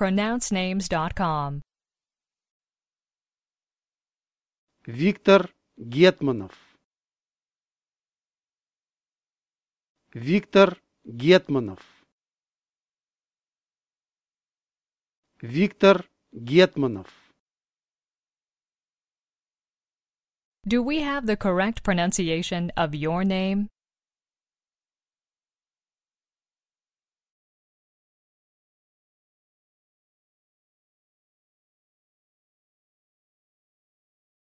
pronouncenames.com. Виктор Гетманов Виктор Гетманов Виктор Гетманов Do we have the correct pronunciation of your name?